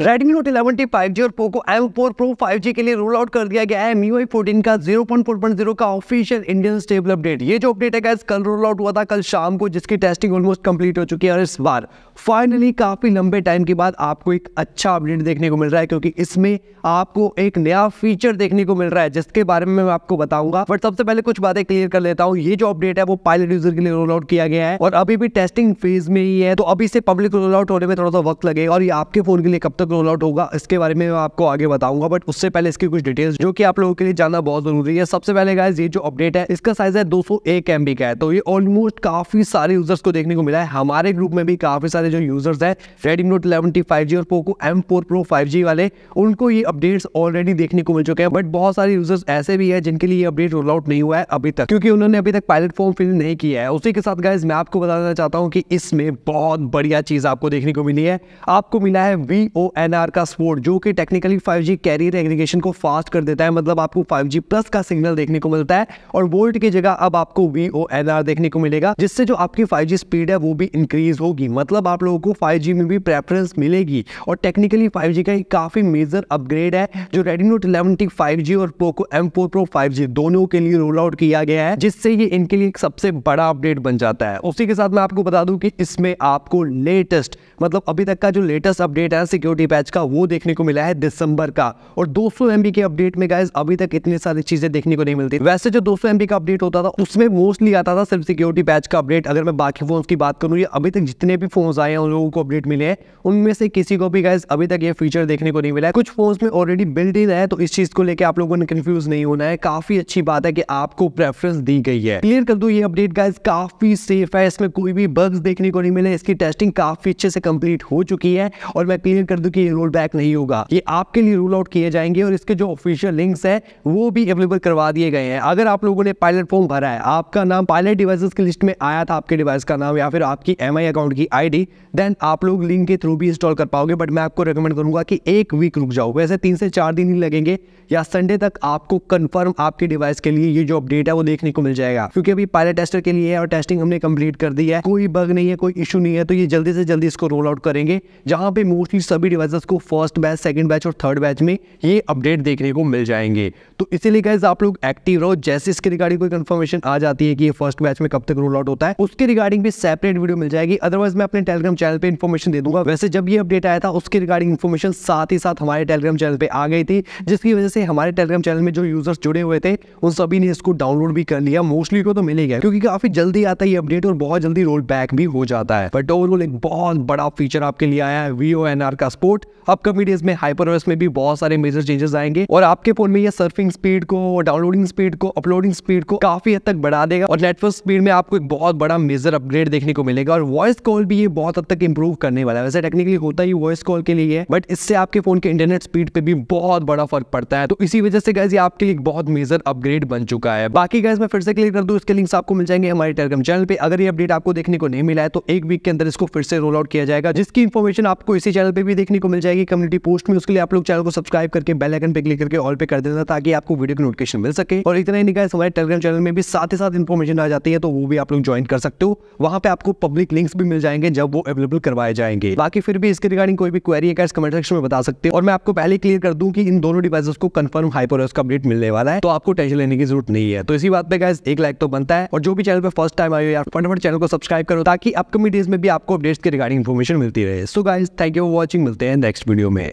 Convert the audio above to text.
Redmi Note 11T 5G और Poco M4 Pro 5G के लिए रोल आउट कर दिया गया है MIUI 14 का 0.4.0 का ऑफिशियल इंडियन स्टेबल अपडेट ये जो अपडेट है कल रोल आउट हुआ था कल शाम को जिसकी टेस्टिंग ऑलमोस्ट कंप्लीट हो चुकी है और इस बार फाइनली काफ़ी लंबे टाइम के बाद आपको एक अच्छा अपडेट देखने को मिल रहा है क्योंकि इसमें आपको एक नया फीचर देखने को मिल रहा है जिसके बारे में मैं आपको बताऊंगा बट सबसे पहले कुछ बातें क्लियर कर लेता हूँ ये जो अपडेट है वो पायलट यूजर के लिए रोल आउट किया गया है और अभी भी टेस्टिंग फेज में ही है तो अभी से पब्लिक रोल आउट होने में थोड़ा सा वक्त लगेगा और ये आपके फोन के लिए कब तक तक रोल आउट होगा इसके बारे में मैं आपको आगे बताऊंगा बट उससे पहले इसकी कुछ डिटेल्स जो कि आप लोगों के लिए जानना बहुत जरूरी है सबसे पहले गाइज ये जो अपडेट है इसका साइज है दो सौ का है तो ये ऑलमोस्ट काफी सारे यूजर्स को देखने को मिला है हमारे ग्रुप में भी काफी सारे जो यूजर्स है रेडमी नोट इलेवन टी और पोको एम प्रो फाइव वाले उनको ये अपडेट्स ऑलरेडी देखने को मिल चुके हैं बट बहुत सारे यूजर्स ऐसे भी है जिनके लिए अपडेट रोल आउट नहीं हुआ है अभी तक क्योंकि उन्होंने अभी तक पायलट फॉर्म फिल नहीं किया है उसी के साथ गाइज मैं आपको बताना चाहता हूँ कि इसमें बहुत बढ़िया चीज आपको देखने को मिली है आपको मिला है वी ओ एनआर का स्पोर्ट जो कि technically five G carrier aggregation को फास्ट कर देता है मतलब आपको फाइव जी प्लस का सिग्नल देखने को मिलता है और वोल्ट की जगह अब आपको वी ओ देखने को मिलेगा जिससे जो आपकी फाइव जी स्पीड है वो भी इंक्रीज होगी मतलब आप लोगों को फाइव जी में भी प्रेफरेंस मिलेगी और टेक्निकली फाइव जी का एक काफ़ी मेजर अपग्रेड है जो Note eleven T five G और Poco M four Pro five G दोनों के लिए रोल आउट किया गया है जिससे ये इनके लिए एक सबसे बड़ा अपडेट बन जाता है उसी के साथ मैं आपको बता दूं कि इसमें आपको लेटेस्ट मतलब अभी तक का जो लेटेस्ट अपडेट है सिक्योरिटी सिक्योरिटी पैच का वो देखने को मिला है दिसंबर का और 200 एमबी के अपडेट में गाइज अभी तक इतनी सारी चीजें देखने को नहीं मिलती वैसे जो 200 एमबी का अपडेट होता था उसमें मोस्टली आता था सिर्फ सिक्योरिटी पैच का अपडेट अगर मैं बाकी फोन की बात करूँ अभी तक जितने भी फोन आए हैं उन लोगों को अपडेट मिले हैं उनमें से किसी को भी गाइज अभी तक ये फीचर देखने को नहीं मिला है कुछ फोन में ऑलरेडी बिल्ड इन है तो इस चीज को लेकर आप लोगों ने कन्फ्यूज नहीं होना है काफी अच्छी बात है कि आपको प्रेफरेंस दी गई है क्लियर कर दो ये अपडेट गाइज काफी सेफ है इसमें कोई भी बग्स देखने को नहीं मिले इसकी टेस्टिंग काफी अच्छे से कंप्लीट हो चुकी है और मैं क्लियर कर दूं क्योंकि ये रोल बैक नहीं होगा ये आपके लिए रूल आउट किए जाएंगे और इसके जो ऑफिशियल लिंक्स हैं वो भी अवेलेबल करवा दिए गए हैं अगर आप लोगों ने पायलट फॉर्म भरा है आपका नाम पायलट डिवाइसेस की लिस्ट में आया था आपके डिवाइस का नाम या फिर आपकी एम अकाउंट की आई देन आप लोग लिंक के थ्रू भी इंस्टॉल कर पाओगे बट मैं आपको रिकमेंड करूंगा कि एक वीक रुक जाओ वैसे तीन से चार दिन ही लगेंगे या संडे तक आपको कन्फर्म आपके डिवाइस के लिए ये जो अपडेट है वो देखने को मिल जाएगा क्योंकि अभी पायलट टेस्टर के लिए है और टेस्टिंग हमने कंप्लीट कर दी है कोई बग नहीं है कोई इशू नहीं है तो ये जल्दी से जल्दी इसको रोल आउट करेंगे जहां पे मोस्टली सभी डिवाइस एडवाइजर्स को फर्स्ट बैच सेकंड बैच और थर्ड बैच में ये अपडेट देखने को मिल जाएंगे तो इसीलिए गाइज आप लोग एक्टिव रहो जैसे इसके रिगार्डिंग कोई कंफर्मेशन आ जाती है कि ये फर्स्ट बैच में कब तक रोल आउट होता है उसके रिगार्डिंग भी सेपरेट वीडियो मिल जाएगी अदरवाइज मैं अपने टेलीग्राम चैनल पर इन्फॉर्मेशन दे दूंगा वैसे जब ये अपडेट आया था उसके रिगार्डिंग इन्फॉर्मेशन साथ ही साथ हमारे टेलीग्राम चैनल पर आ गई थी जिसकी वजह से हमारे टेलीग्राम चैनल में जो यूजर्स जुड़े हुए थे उन सभी ने इसको डाउनलोड भी कर लिया मोस्टली को तो मिलेगा क्योंकि काफी जल्दी आता है ये अपडेट और बहुत जल्दी रोल बैक भी हो जाता है बट ओवरऑल एक बहुत बड़ा फीचर आपके लिए आया है वी का स्पोर्ट सपोर्ट अपकमिंग डेज में हाइपर ओएस में भी बहुत सारे मेजर चेंजेस आएंगे और आपके फोन में ये सर्फिंग स्पीड को डाउनलोडिंग स्पीड को अपलोडिंग स्पीड को काफी हद तक बढ़ा देगा और नेटवर्क स्पीड में आपको एक बहुत बड़ा मेजर अपग्रेड देखने को मिलेगा और वॉइस कॉल भी ये बहुत हद तक इंप्रूव करने वाला है वैसे टेक्निकली होता ही वॉइस कॉल के लिए है बट इससे आपके फोन के इंटरनेट स्पीड पे भी बहुत बड़ा फर्क पड़ता है तो इसी वजह से गैस ये आपके लिए बहुत मेजर अपग्रेड बन चुका है बाकी गैस मैं फिर से क्लियर कर दू इसके लिंक्स आपको मिल जाएंगे हमारे टेलीग्राम चैनल पर अगर ये अपडेट आपको देखने को नहीं मिला है तो एक वीक के अंदर इसको फिर से रोल आउट किया जाएगा जिसकी इन्फॉर्मेशन आपको इसी चैनल पर भी देखने को मिल जाएगी कम्युनिटी पोस्ट में उसके लिए आप लोग चैनल को सब्सक्राइब करके बेल आइकन पे क्लिक करके ऑल पे कर देना ताकि आपको वीडियो की नोटिफिकेशन मिल सके और इतना ही निकाय हमारे टेलीग्राम चैनल में भी साथ ही साथ इन्फॉर्मेशन आ जाती है तो वो भी आप लोग ज्वाइन कर सकते हो वहाँ पे आपको पब्लिक लिंक्स भी मिल जाएंगे जब वो अवेलेबल करवाए जाएंगे बाकी फिर भी इसके रिगार्डिंग कोई भी क्वेरी है कमेंट सेक्शन में बता सकते हो और मैं आपको पहले क्लियर कर दूँ की इन दोनों डिवाइस को कंफर्म हाइपर का अपडेट मिलने वाला है तो आपको टेंशन लेने की जरूरत नहीं है तो इसी बात पे गाइस एक लाइक तो बनता है और जो भी चैनल पर फर्स्ट टाइम आए यार फटाफट चैनल को सब्सक्राइब करो ताकि अपकमिंग डेज में भी आपको अपडेट्स के रिगार्डिंग इन्फॉर्मेशन मिलती रहे so guys thank you for watching मिलते हैं हैं नेक्स्ट वीडियो में